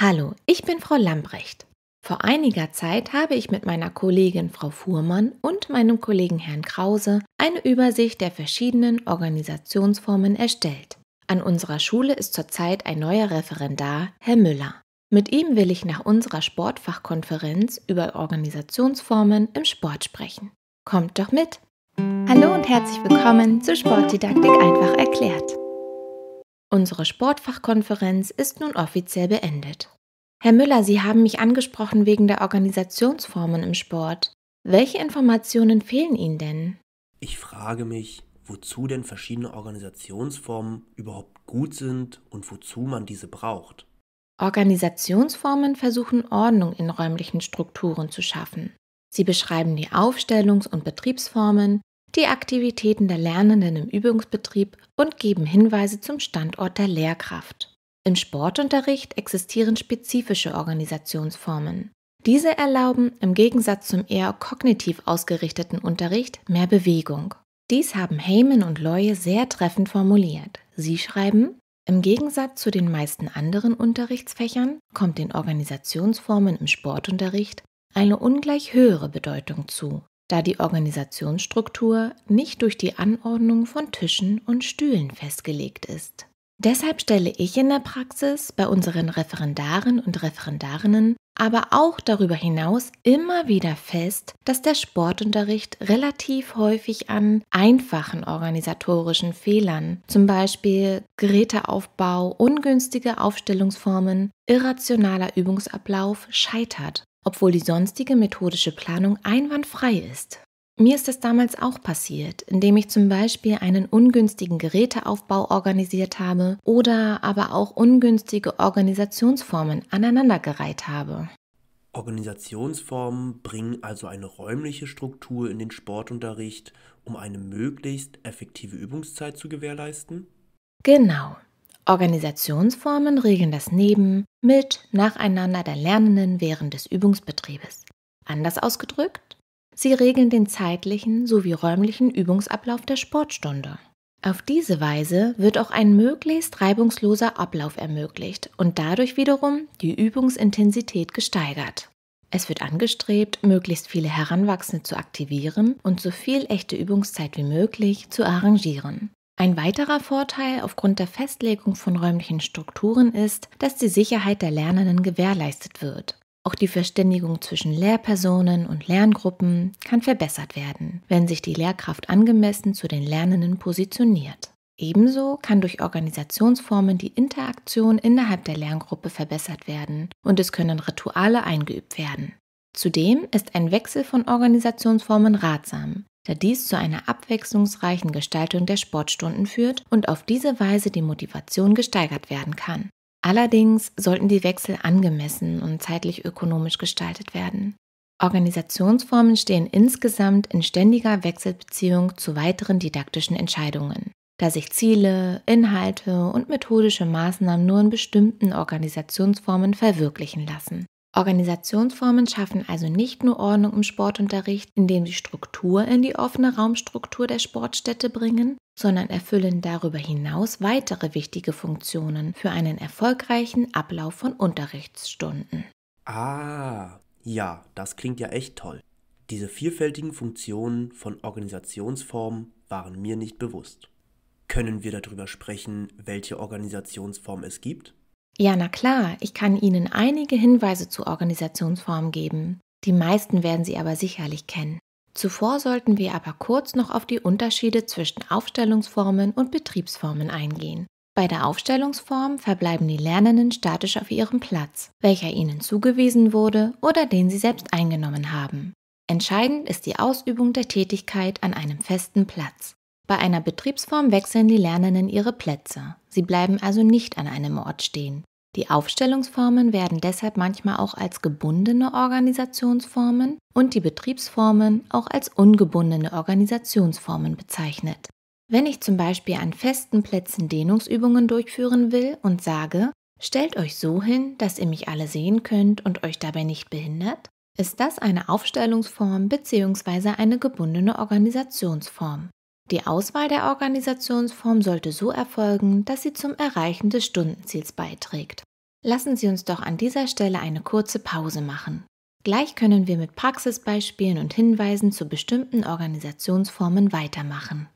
Hallo, ich bin Frau Lambrecht. Vor einiger Zeit habe ich mit meiner Kollegin Frau Fuhrmann und meinem Kollegen Herrn Krause eine Übersicht der verschiedenen Organisationsformen erstellt. An unserer Schule ist zurzeit ein neuer Referendar, Herr Müller. Mit ihm will ich nach unserer Sportfachkonferenz über Organisationsformen im Sport sprechen. Kommt doch mit! Hallo und herzlich willkommen zu Sportdidaktik einfach erklärt. Unsere Sportfachkonferenz ist nun offiziell beendet. Herr Müller, Sie haben mich angesprochen wegen der Organisationsformen im Sport. Welche Informationen fehlen Ihnen denn? Ich frage mich, wozu denn verschiedene Organisationsformen überhaupt gut sind und wozu man diese braucht. Organisationsformen versuchen Ordnung in räumlichen Strukturen zu schaffen. Sie beschreiben die Aufstellungs- und Betriebsformen, die Aktivitäten der Lernenden im Übungsbetrieb und geben Hinweise zum Standort der Lehrkraft. Im Sportunterricht existieren spezifische Organisationsformen. Diese erlauben im Gegensatz zum eher kognitiv ausgerichteten Unterricht mehr Bewegung. Dies haben Heyman und Loye sehr treffend formuliert. Sie schreiben, im Gegensatz zu den meisten anderen Unterrichtsfächern kommt den Organisationsformen im Sportunterricht eine ungleich höhere Bedeutung zu da die Organisationsstruktur nicht durch die Anordnung von Tischen und Stühlen festgelegt ist. Deshalb stelle ich in der Praxis bei unseren Referendaren und Referendarinnen, aber auch darüber hinaus immer wieder fest, dass der Sportunterricht relativ häufig an einfachen organisatorischen Fehlern, zum Beispiel Geräteaufbau, ungünstige Aufstellungsformen, irrationaler Übungsablauf, scheitert obwohl die sonstige methodische Planung einwandfrei ist. Mir ist das damals auch passiert, indem ich zum Beispiel einen ungünstigen Geräteaufbau organisiert habe oder aber auch ungünstige Organisationsformen aneinandergereiht habe. Organisationsformen bringen also eine räumliche Struktur in den Sportunterricht, um eine möglichst effektive Übungszeit zu gewährleisten? Genau. Organisationsformen regeln das Neben, mit, nacheinander der Lernenden während des Übungsbetriebes. Anders ausgedrückt, sie regeln den zeitlichen sowie räumlichen Übungsablauf der Sportstunde. Auf diese Weise wird auch ein möglichst reibungsloser Ablauf ermöglicht und dadurch wiederum die Übungsintensität gesteigert. Es wird angestrebt, möglichst viele Heranwachsende zu aktivieren und so viel echte Übungszeit wie möglich zu arrangieren. Ein weiterer Vorteil aufgrund der Festlegung von räumlichen Strukturen ist, dass die Sicherheit der Lernenden gewährleistet wird. Auch die Verständigung zwischen Lehrpersonen und Lerngruppen kann verbessert werden, wenn sich die Lehrkraft angemessen zu den Lernenden positioniert. Ebenso kann durch Organisationsformen die Interaktion innerhalb der Lerngruppe verbessert werden und es können Rituale eingeübt werden. Zudem ist ein Wechsel von Organisationsformen ratsam, da dies zu einer abwechslungsreichen Gestaltung der Sportstunden führt und auf diese Weise die Motivation gesteigert werden kann. Allerdings sollten die Wechsel angemessen und zeitlich ökonomisch gestaltet werden. Organisationsformen stehen insgesamt in ständiger Wechselbeziehung zu weiteren didaktischen Entscheidungen, da sich Ziele, Inhalte und methodische Maßnahmen nur in bestimmten Organisationsformen verwirklichen lassen. Organisationsformen schaffen also nicht nur Ordnung im Sportunterricht, indem sie Struktur in die offene Raumstruktur der Sportstätte bringen, sondern erfüllen darüber hinaus weitere wichtige Funktionen für einen erfolgreichen Ablauf von Unterrichtsstunden. Ah, ja, das klingt ja echt toll. Diese vielfältigen Funktionen von Organisationsformen waren mir nicht bewusst. Können wir darüber sprechen, welche Organisationsform es gibt? Ja, na klar, ich kann Ihnen einige Hinweise zur Organisationsform geben. Die meisten werden Sie aber sicherlich kennen. Zuvor sollten wir aber kurz noch auf die Unterschiede zwischen Aufstellungsformen und Betriebsformen eingehen. Bei der Aufstellungsform verbleiben die Lernenden statisch auf ihrem Platz, welcher ihnen zugewiesen wurde oder den sie selbst eingenommen haben. Entscheidend ist die Ausübung der Tätigkeit an einem festen Platz. Bei einer Betriebsform wechseln die Lernenden ihre Plätze. Sie bleiben also nicht an einem Ort stehen. Die Aufstellungsformen werden deshalb manchmal auch als gebundene Organisationsformen und die Betriebsformen auch als ungebundene Organisationsformen bezeichnet. Wenn ich zum Beispiel an festen Plätzen Dehnungsübungen durchführen will und sage, stellt euch so hin, dass ihr mich alle sehen könnt und euch dabei nicht behindert, ist das eine Aufstellungsform bzw. eine gebundene Organisationsform. Die Auswahl der Organisationsform sollte so erfolgen, dass sie zum Erreichen des Stundenziels beiträgt. Lassen Sie uns doch an dieser Stelle eine kurze Pause machen. Gleich können wir mit Praxisbeispielen und Hinweisen zu bestimmten Organisationsformen weitermachen.